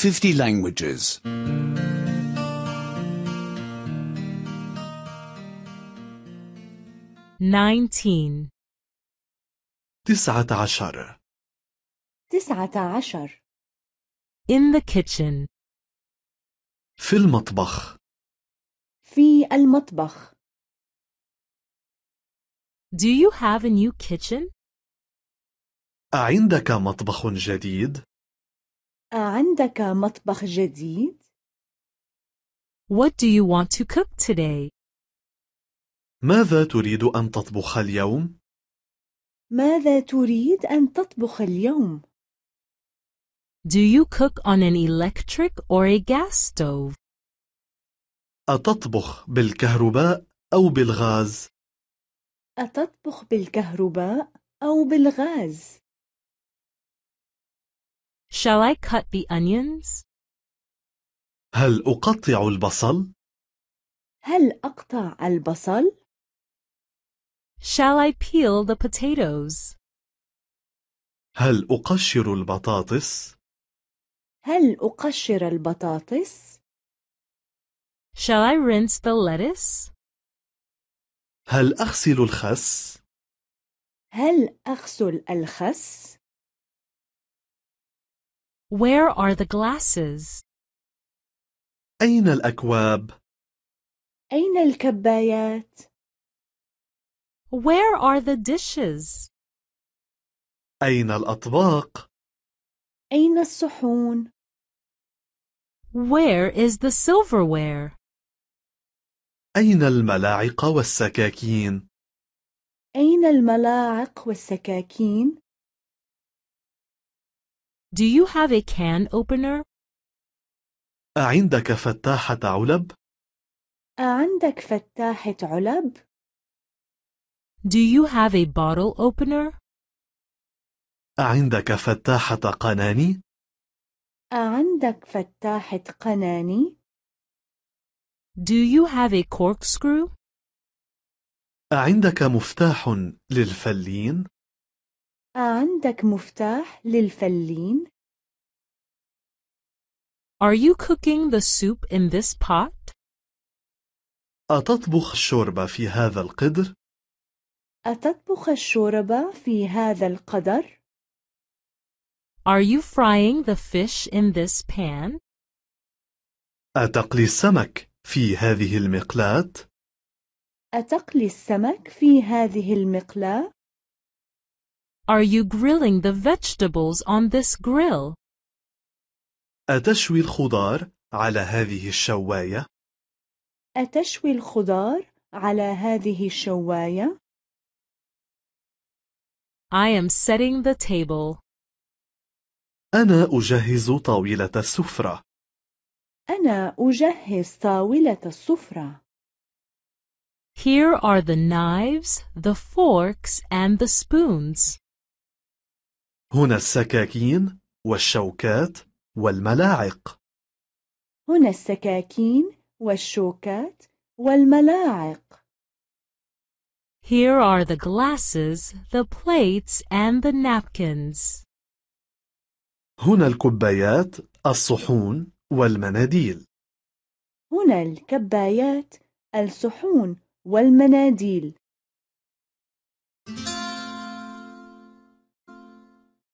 50 languages. 19 19 In the kitchen. في المطبخ. في المطبخ. Do you have a new kitchen? عندك مطبخ جديد؟ عندك مطبخ جديد؟ What do you want to cook today? ماذا تريد أن تطبخ اليوم؟ ماذا تريد أن تطبخ اليوم؟ Do you cook on an electric or a gas stove? أتطبخ بالكهرباء أو بالغاز؟ أتطبخ بالكهرباء أو بالغاز؟ Shall I cut the onions? هل أقطع البصل؟ هل أقطع البصل؟ Shall I peel the potatoes? هل أقشر البطاطس؟ هل أقشر البطاطس؟ Shall I rinse the lettuce? هل أغسل الخس؟ هل أغسل الخس؟ Where are the glasses? أين الأكواب؟ أين الكبايات؟ Where are the dishes? أين الأطباق؟ أين الصحون؟ Where is the silverware? أين الملاعق والسكاكين؟ أين الملاعق والسكاكين؟ Do you have a can opener? أعندك فتاحة علب؟ أعندك فتاحة علب؟ Do you have a bottle opener? أعندك فتاحة قناني؟ أعندك فتاحة قناني؟ Do you have a corkscrew؟ أعندك مفتاح للفلين؟ عندك مفتاح للفلين؟ Are you cooking the soup in this pot? أتطبخ الشوربة في هذا القدر؟ أتطبخ الشوربة في هذا القدر؟ Are you frying the fish in this pan? أتقلي السمك في هذه المقلاة؟ أتقلي السمك في هذه المقلاة؟ Are you grilling the vegetables on this grill? أتشوي الخضار على هذه الشواية؟ أتشوي الخضار على هذه الشواية؟ I am setting the table. أنا أجهز طاولة السفرة. أنا أجهز طاولة السفرة. Here are the knives, the forks, and the spoons. هنا السكاكين والشوكات والملاعق هنا السكاكين والشوكات والملاعق Here are the glasses, the plates and the napkins. هنا الكبايات, الصحون والمناديل. هنا الكبايات, الصحون والمناديل.